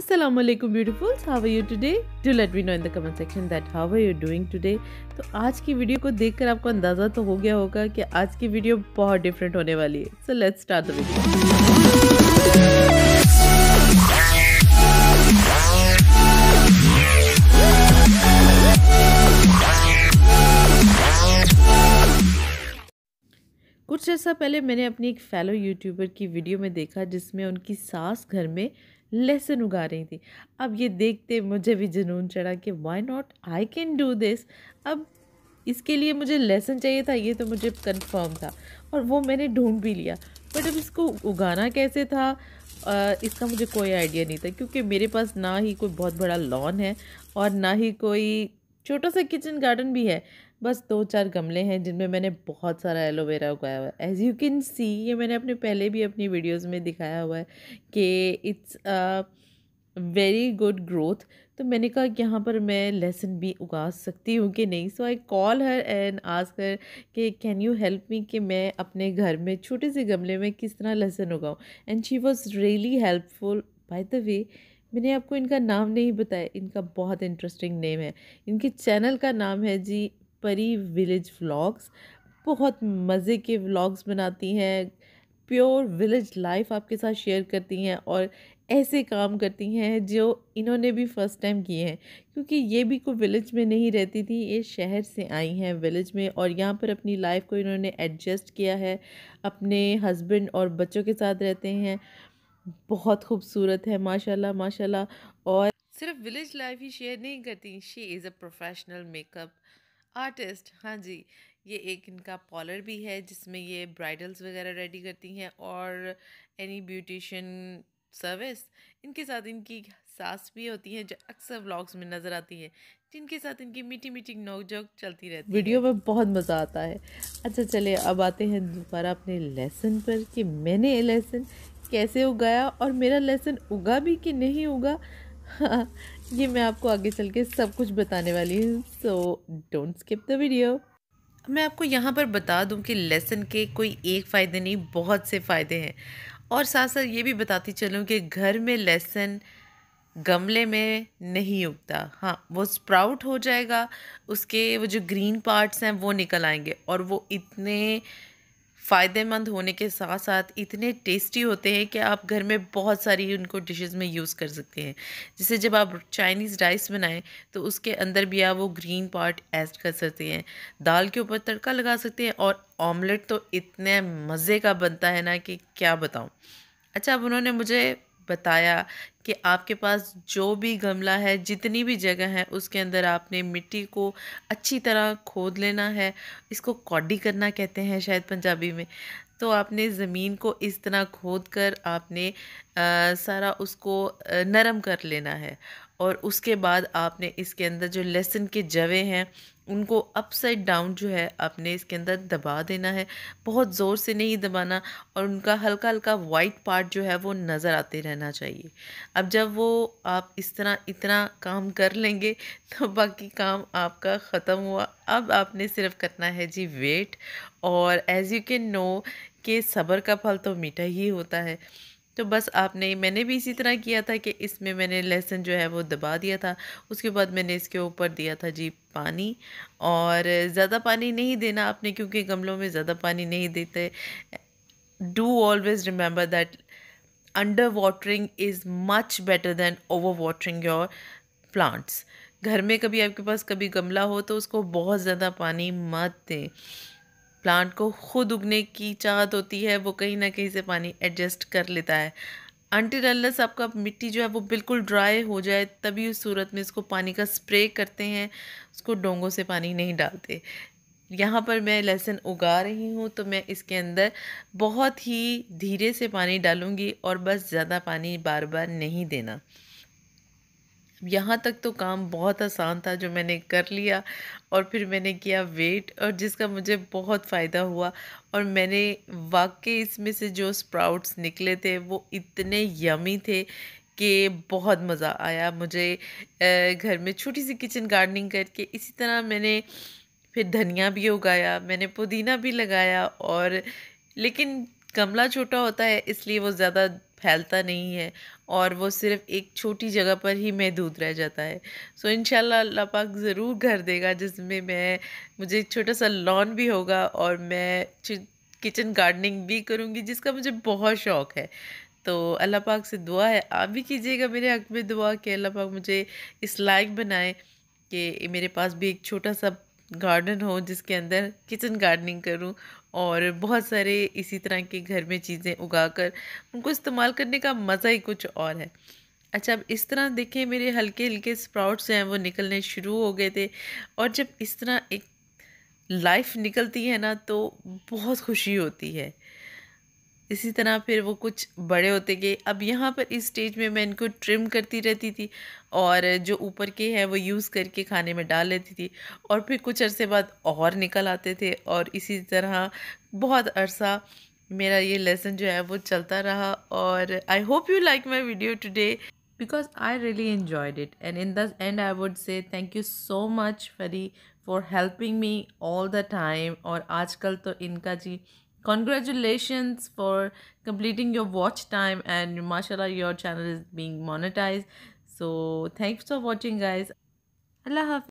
Assalamu alaikum beautifuls how are you today do let me know in the comment section that how are you doing today तो आज की video को देखकर आपको अंदाज़ा तो हो गया होगा कि आज की वीडियो बहुत डिफरेंट होने वाली है so let's start the video कुछ ऐसा पहले मैंने अपनी एक फ़ेलो यूट्यूबर की वीडियो में देखा जिसमें उनकी सास घर में लहसुन उगा रही थी अब ये देखते मुझे भी जुनून चढ़ा कि why not I can do this अब इसके लिए मुझे लहसुन चाहिए था ये तो मुझे कंफर्म था और वो मैंने ढूंढ भी लिया बट अब इसको उगाना कैसे था आ, इसका मुझे कोई आइडिया नहीं था क्योंकि मेरे पास ना ही कोई बहुत बड़ा लॉन है और ना ही कोई छोटा सा किचन गार्डन भी है बस दो चार गमले हैं जिनमें मैंने बहुत सारा एलोवेरा उगाया हुआ है एज़ यू कैन सी ये मैंने अपने पहले भी अपनी वीडियोस में दिखाया हुआ है कि it's a very good growth तो मैंने कहा यहाँ पर मैं लहसुन भी उगा सकती हूँ कि नहीं so I call her and ask her कि कैन यू हेल्प मी कि मैं अपने घर में छोटे से गमले में किस तरह लहसुन उगाऊँ and she was really helpful by the way मैंने आपको इनका नाम नहीं बताया इनका बहुत इंटरेस्टिंग नेम है इनके चैनल का नाम है जी परी विलेज व्लॉग्स बहुत मज़े के व्लॉग्स बनाती हैं प्योर विलेज लाइफ आपके साथ शेयर करती हैं और ऐसे काम करती हैं जो इन्होंने भी फ़र्स्ट टाइम किए हैं क्योंकि ये भी कोई विलेज में नहीं रहती थी ये शहर से आई हैं विलेज में और यहाँ पर अपनी लाइफ को इन्होंने एडजस्ट किया है अपने हस्बैंड और बच्चों के साथ रहते हैं बहुत खूबसूरत है माशाल्लाह माशाल्लाह और सिर्फ विलेज लाइफ ही शेयर नहीं करती she is a professional makeup artist हाँ जी ये एक इनका पॉलर भी है जिसमें ये ब्राइडल्स वगैरह रेडी करती हैं और एनी ब्यूटिशन सर्विस इनके साथ इनकी सास भी होती है जो अक्सर व्लॉग्स में नज़र आती है जिनके साथ इनकी मीठी मीठी नोकझोंक चलती रहती है वीडियो में बहुत मज़ा आता है अच्छा चले अब आते हैं दोबारा अपने लेसन पर कि मैंने लेसन कैसे उगाया और मेरा लहसुन उगा भी कि नहीं उगा हाँ ये मैं आपको आगे चल के सब कुछ बताने वाली हूँ so don't skip the video मैं आपको यहाँ पर बता दूँ कि लहसुन के कोई एक फ़ायदे नहीं बहुत से फ़ायदे हैं और साथ साथ ये भी बताती चलूँ कि घर में लहसुन गमले में नहीं उगता हाँ वो स्प्राउट हो जाएगा उसके वो जो ग्रीन पार्ट्स हैं वो निकल आएंगे और वो इतने फ़ायदेमंद होने के साथ साथ इतने टेस्टी होते हैं कि आप घर में बहुत सारी उनको डिशेस में यूज़ कर सकते हैं जैसे जब आप चाइनीज़ राइस बनाएं तो उसके अंदर भी आप वो ग्रीन पार्ट ऐड कर सकते हैं दाल के ऊपर तड़का लगा सकते हैं और ऑमलेट तो इतने मज़े का बनता है ना कि क्या बताऊँ अच्छा अब उन्होंने मुझे बताया कि आपके पास जो भी गमला है जितनी भी जगह है उसके अंदर आपने मिट्टी को अच्छी तरह खोद लेना है इसको कॉडी करना कहते हैं शायद पंजाबी में तो आपने ज़मीन को इस तरह खोद कर आपने आ, सारा उसको नरम कर लेना है और उसके बाद आपने इसके अंदर जो लहसुन के जवे हैं उनको अपसाइड डाउन जो है आपने इसके अंदर दबा देना है बहुत ज़ोर से नहीं दबाना और उनका हल्का हल्का वाइट पार्ट जो है वो नज़र आते रहना चाहिए अब जब वो आप इस तरह इतना काम कर लेंगे तो बाकी काम आपका ख़त्म हुआ अब आपने सिर्फ करना है जी वेट और एज़ यू कैन नो कि सब्र का फल तो मीठा ही होता है तो बस आपने मैंने भी इसी तरह किया था कि इसमें मैंने लहसुन जो है वो दबा दिया था उसके बाद मैंने इसके ऊपर दिया था जी पानी और ज़्यादा पानी नहीं देना आपने क्योंकि गमलों में ज़्यादा पानी नहीं देते do always remember that under watering is much better than over watering your plants घर में कभी आपके पास कभी गमला हो तो उसको बहुत ज़्यादा पानी मत दें प्लांट को खुद उगने की चाहत होती है वो कहीं ना कहीं से पानी एडजस्ट कर लेता है अनटिल अनलेस आपका मिट्टी जो है वो बिल्कुल ड्राई हो जाए तभी उस सूरत में इसको पानी का स्प्रे करते हैं उसको डोंगों से पानी नहीं डालते यहाँ पर मैं लहसुन उगा रही हूँ तो मैं इसके अंदर बहुत ही धीरे से पानी डालूँगी और बस ज़्यादा पानी बार बार नहीं देना यहाँ तक तो काम बहुत आसान था जो मैंने कर लिया और फिर मैंने किया वेट और जिसका मुझे बहुत फ़ायदा हुआ और मैंने वाकई इसमें से जो स्प्राउट्स निकले थे वो इतने यमी थे कि बहुत मज़ा आया मुझे घर में छोटी सी किचन गार्डनिंग करके इसी तरह मैंने फिर धनिया भी उगाया मैंने पुदीना भी लगाया और लेकिन गमला छोटा होता है इसलिए वो ज़्यादा फैलता नहीं है और वो सिर्फ एक छोटी जगह पर ही महदूद रह जाता है सो so, अल्लाह पाक ज़रूर घर देगा जिसमें मैं मुझे एक छोटा सा लॉन भी होगा और मैं किचन गार्डनिंग भी करूँगी जिसका मुझे बहुत शौक़ है तो अल्लाह पाक से दुआ है आप भी कीजिएगा मेरे हक में दुआ कि अल्लाह पाक मुझे इस लायक बनाए कि मेरे पास भी एक छोटा सा गार्डन हो जिसके अंदर किचन गार्डनिंग करूं और बहुत सारे इसी तरह के घर में चीज़ें उगा कर उनको इस्तेमाल करने का मज़ा ही कुछ और है अच्छा अब इस तरह देखें मेरे हल्के हल्के स्प्राउट्स हैं वो निकलने शुरू हो गए थे और जब इस तरह एक लाइफ निकलती है ना तो बहुत खुशी होती है इसी तरह फिर वो कुछ बड़े होते गए अब यहाँ पर इस स्टेज में मैं इनको ट्रिम करती रहती थी और जो ऊपर के हैं वो यूज़ करके खाने में डाल लेती थी और फिर कुछ अरसे बाद और निकल आते थे और इसी तरह बहुत अरसा मेरा ये लेसन जो है वो चलता रहा और I hope you like my video today because I really enjoyed it and in this end I would say thank you so much Fari for helping me all the time और आजकल तो इनका जी congratulations for completing your watch time and mashallah your channel is being monetized so thanks for watching guys allah hafiz